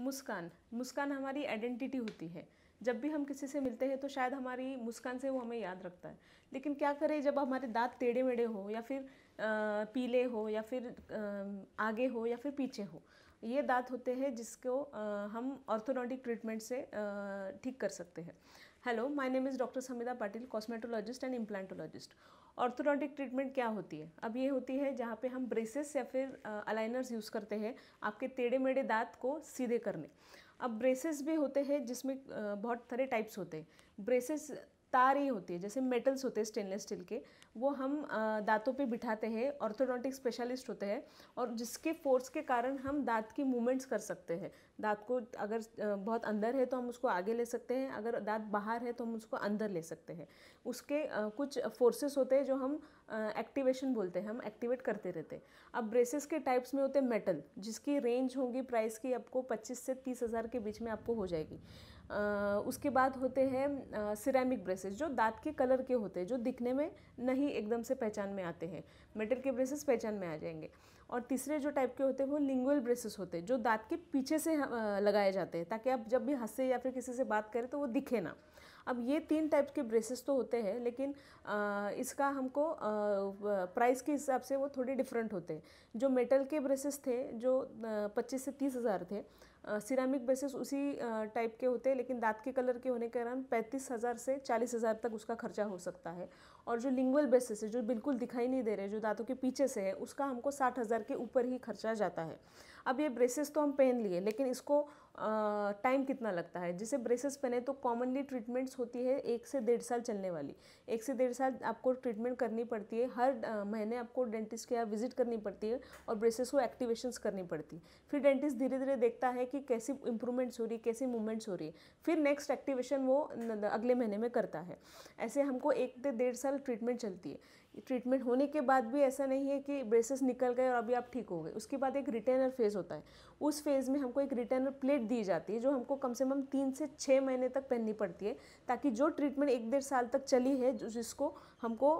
मुस्कान मुस्कान हमारी आइडेंटिटी होती है जब भी हम किसी से मिलते हैं तो शायद हमारी मुस्कान से वो हमें याद रखता है लेकिन क्या करें जब हमारे दांत टेढ़े मेढ़े हो या फिर पीले हो या फिर आगे हो या फिर पीछे हो ये दांत होते हैं जिसको हम ऑर्थोडोंटिक ट्रीटमेंट से ठीक कर सकते हैं hello my name is doctor Samita Patil cosmetologist and implantologist orthodontic treatment क्या होती है अब ये होती है जहाँ पे हम ब्रेसेस या फिर अलाइनर्स यूज़ करते हैं आपके टेढ़े मेढ़े दांत को सीधे करने अब ब्रेसेस भी होते हैं जिसमें बहुत सारे टाइप्स होते हैं ब्रेसेस ही होती है जैसे मेटल्स होते हैं स्टेनलेस स्टील के वो हम दांतों पे बिठाते हैं ऑर्थोडोंटिक स्पेशलिस्ट होते हैं और जिसके फोर्स के कारण हम दांत की मूवमेंट्स कर सकते हैं दांत को अगर बहुत अंदर है तो हम उसको आगे ले सकते हैं अगर दांत बाहर है तो हम उसको अंदर ले सकते हैं उसके कुछ फोर्सेस होते हैं जो हम एक्टिवेशन बोलते हैं हम एक्टिवेट करते रहते हैं अब ब्रेसेस के टाइप्स में होते हैं मेटल जिसकी रेंज होगी प्राइस की आपको पच्चीस से तीस हज़ार के बीच में आपको हो जाएगी उसके बाद होते हैं सिरेमिक ब्रेसेस जो दांत के कलर के होते हैं जो दिखने में नहीं एकदम से पहचान में आते हैं मेटल के ब्रेसेस पहचान में आ जाएंगे और तीसरे जो टाइप के होते हैं वो लिंगुअल ब्रेसेस होते हैं जो दांत के पीछे से लगाए जाते हैं ताकि आप जब भी हंसे या फिर किसी से बात करें तो वो दिखे ना अब ये तीन टाइप्स के ब्रेसेस तो होते हैं लेकिन आ, इसका हमको प्राइस के हिसाब से वो थोड़े डिफरेंट होते हैं जो मेटल के ब्रेसेस थे जो पच्चीस से तीस हज़ार थे सिरामिक ब्रेसेस उसी टाइप के होते हैं लेकिन दांत के कलर के होने के कारण पैंतीस हज़ार से चालीस हज़ार तक उसका खर्चा हो सकता है और जो लिंगुअल बेसिस है जो बिल्कुल दिखाई नहीं दे रहे जो दांतों के पीछे से है उसका हमको साठ हज़ार के ऊपर ही खर्चा जाता है अब ये ब्रेसेस तो हम पहन लिए लेकिन इसको टाइम कितना लगता है जैसे ब्रेसेस पहने तो कॉमनली ट्रीटमेंट्स होती है एक से डेढ़ साल चलने वाली एक से डेढ़ साल आपको ट्रीटमेंट करनी पड़ती है हर महीने आपको डेंटिस्ट के यहाँ विजिट करनी पड़ती है और ब्रेसेस को एक्टिवेशंस करनी पड़ती है फिर डेंटिस्ट धीरे धीरे देखता है कि कैसी इंप्रूवमेंट्स हो रही है कैसी मूवमेंट्स हो रही है फिर नेक्स्ट एक्टिवेशन वो अगले महीने में करता है ऐसे हमको एक से डेढ़ साल ट्रीटमेंट चलती है ट्रीटमेंट होने के बाद भी ऐसा नहीं है कि ब्रेसेस निकल गए और अभी आप ठीक हो गए उसके बाद एक रिटर्नर फेज़ होता है उस फेज़ में हमको एक रिटर्नर प्लेट दी जाती है जो हमको कम से कम तीन से छः महीने तक पहननी पड़ती है ताकि जो ट्रीटमेंट एक डेढ़ साल तक चली है जिसको हमको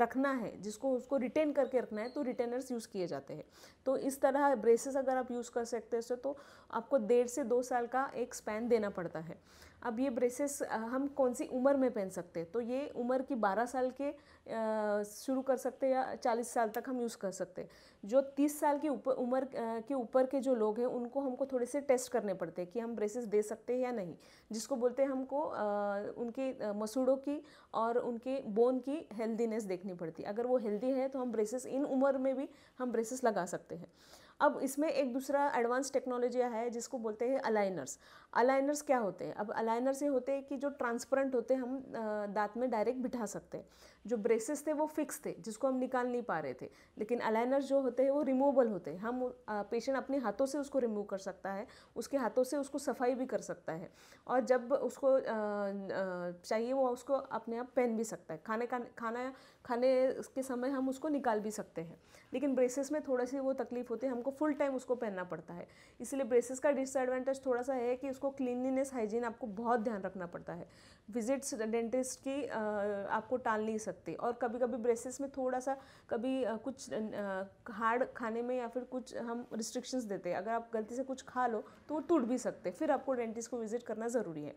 रखना है जिसको उसको रिटेन करके रखना है तो रिटेनर्स यूज़ किए जाते हैं तो इस तरह ब्रेसेस अगर आप यूज़ कर सकते हैं तो आपको डेढ़ से दो साल का एक स्पैन देना पड़ता है अब ये ब्रेसेस हम कौन सी उम्र में पहन सकते हैं तो ये उम्र की 12 साल के शुरू कर सकते हैं या 40 साल तक हम यूज़ कर सकते हैं जो 30 साल की ऊपर उम्र के ऊपर के जो लोग हैं उनको हमको थोड़े से टेस्ट करने पड़ते हैं कि हम ब्रेसेस दे सकते हैं या नहीं जिसको बोलते हैं हमको उनके मसूड़ों की और उनके बोन की हेल्दीनेस देखनी पड़ती है अगर वो हेल्दी है तो हम ब्रेसेस इन उम्र में भी हम ब्रेसेस लगा सकते हैं अब इसमें एक दूसरा एडवांस टेक्नोलॉजी है जिसको बोलते हैं अलाइनर्स अलाइनर्स क्या होते हैं अब अलाइनर्स ये होते हैं कि जो ट्रांसपेरेंट होते हैं हम दांत में डायरेक्ट बिठा सकते हैं जो ब्रेसेस थे वो फिक्स थे जिसको हम निकाल नहीं पा रहे थे लेकिन अलाइनर जो होते हैं वो रिमूवेबल होते हैं हम पेशेंट अपने हाथों से उसको रिमूव कर सकता है उसके हाथों से उसको सफाई भी कर सकता है और जब उसको चाहिए वो उसको अपने आप पहन भी सकता है खाने का खाना खाने के समय हम उसको निकाल भी सकते हैं लेकिन ब्रेसेस में थोड़ा सी वो तकलीफ होती है हमको फुल टाइम उसको पहनना पड़ता है इसलिए ब्रेसेस का डिसएडवांटेज थोड़ा सा है कि उसको क्लीनलीनेस हाइजीन आपको बहुत ध्यान रखना पड़ता है विजिट्स डेंटिस्ट की आपको टाल नहीं सकते सकते और कभी कभी ब्रेसेस में थोड़ा सा कभी कुछ हार्ड खाने में या फिर कुछ हम रिस्ट्रिक्शंस देते हैं अगर आप गलती से कुछ खा लो तो वो टूट भी सकते फिर आपको डेंटिस्ट को विजिट करना ज़रूरी है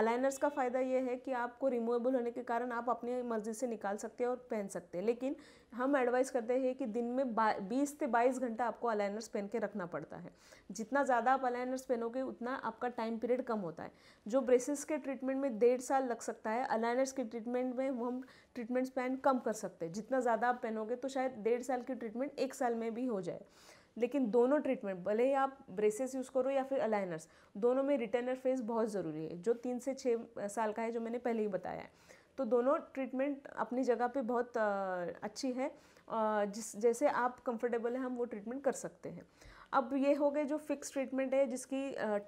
अलाइनर्स का फ़ायदा ये है कि आपको रिमूवेबल होने के कारण आप अपनी मर्ज़ी से निकाल सकते हैं और पहन सकते हैं लेकिन हम एडवाइस करते हैं कि दिन में बीस से बाईस घंटा आपको अलाइनर्स पहन के रखना पड़ता है जितना ज़्यादा आप अलाइनर्स पहनोगे उतना आपका टाइम पीरियड कम होता है जो ब्रेसेस के ट्रीटमेंट में डेढ़ साल लग सकता है अलाइनर्स के ट्रीटमेंट में हम ट्रीटमेंट स्पैन कम कर सकते हैं जितना ज़्यादा आप पहनोगे तो शायद डेढ़ साल की ट्रीटमेंट एक साल में भी हो जाए लेकिन दोनों ट्रीटमेंट भले ही आप ब्रेसेस यूज़ करो या फिर अलाइनर्स दोनों में रिटर्नर फेज बहुत ज़रूरी है जो तीन से छः साल का है जो मैंने पहले ही बताया है तो दोनों ट्रीटमेंट अपनी जगह पे बहुत अच्छी है जिस जैसे आप कंफर्टेबल हैं हम वो ट्रीटमेंट कर सकते हैं अब ये हो गए जो फिक्स ट्रीटमेंट है जिसकी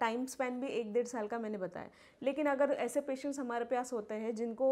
टाइम स्पैन भी एक डेढ़ साल का मैंने बताया लेकिन अगर ऐसे पेशेंट्स हमारे पास होते हैं जिनको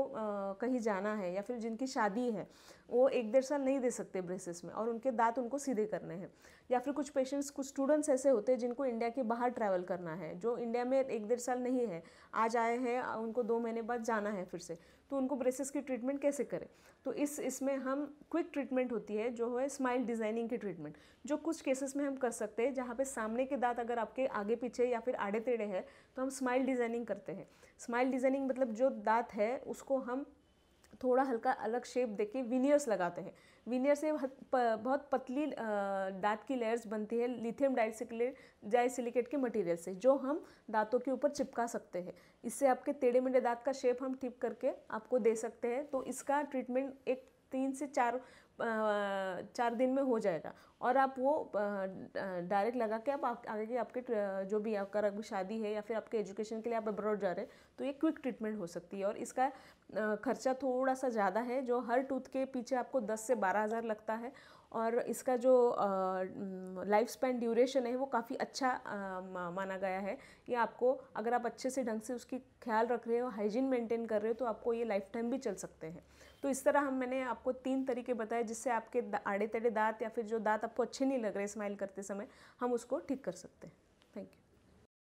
कहीं जाना है या फिर जिनकी शादी है वो एक डेढ़ साल नहीं दे सकते ब्रेसेस में और उनके दांत उनको सीधे करने हैं या फिर कुछ पेशेंट्स कुछ स्टूडेंट्स ऐसे होते हैं जिनको इंडिया के बाहर ट्रैवल करना है जो इंडिया में एक डेढ़ साल नहीं है आज आए हैं उनको दो महीने बाद जाना है फिर से तो उनको ब्रेसेस की ट्रीटमेंट कैसे करें तो इस इसमें हम क्विक ट्रीटमेंट होती है जो है स्माइल डिज़ाइनिंग की ट्रीटमेंट जो कुछ केसेस में हम कर सकते हैं जहाँ पे सामने के दांत अगर आपके आगे पीछे या फिर आड़े टेढ़े हैं तो हम स्माइल डिज़ाइनिंग करते हैं स्माइल डिज़ाइनिंग मतलब जो दांत है उसको हम थोड़ा हल्का अलग शेप देके विनियर्स लगाते हैं विनियर से बहुत पतली दांत की लेयर्स बनती है लिथियम डाइसिलिकेट के मटेरियल से जो हम दांतों के ऊपर चिपका सकते हैं इससे आपके टेढ़े मेढ़े दांत का शेप हम टिप करके आपको दे सकते हैं तो इसका ट्रीटमेंट एक तीन से चार चार दिन में हो जाएगा और आप वो डायरेक्ट लगा के आप आगे की आपके जो भी आपका अगर शादी है या फिर आपके एजुकेशन के लिए आप अब्रॉड जा रहे हैं तो ये क्विक ट्रीटमेंट हो सकती है और इसका खर्चा थोड़ा सा ज़्यादा है जो हर टूथ के पीछे आपको दस से बारह हज़ार लगता है और इसका जो लाइफ स्पैन ड्यूरेशन है वो काफ़ी अच्छा आ, माना गया है ये आपको अगर आप अच्छे से ढंग से उसकी ख्याल रख रहे हो हाइजीन मेंटेन कर रहे हो तो आपको ये लाइफ टाइम भी चल सकते हैं तो इस तरह हम मैंने आपको तीन तरीके बताए जिससे आपके आड़े तेड़े दांत या फिर जो दांत आपको अच्छे नहीं लग रहे स्माइल करते समय हम उसको ठीक कर सकते हैं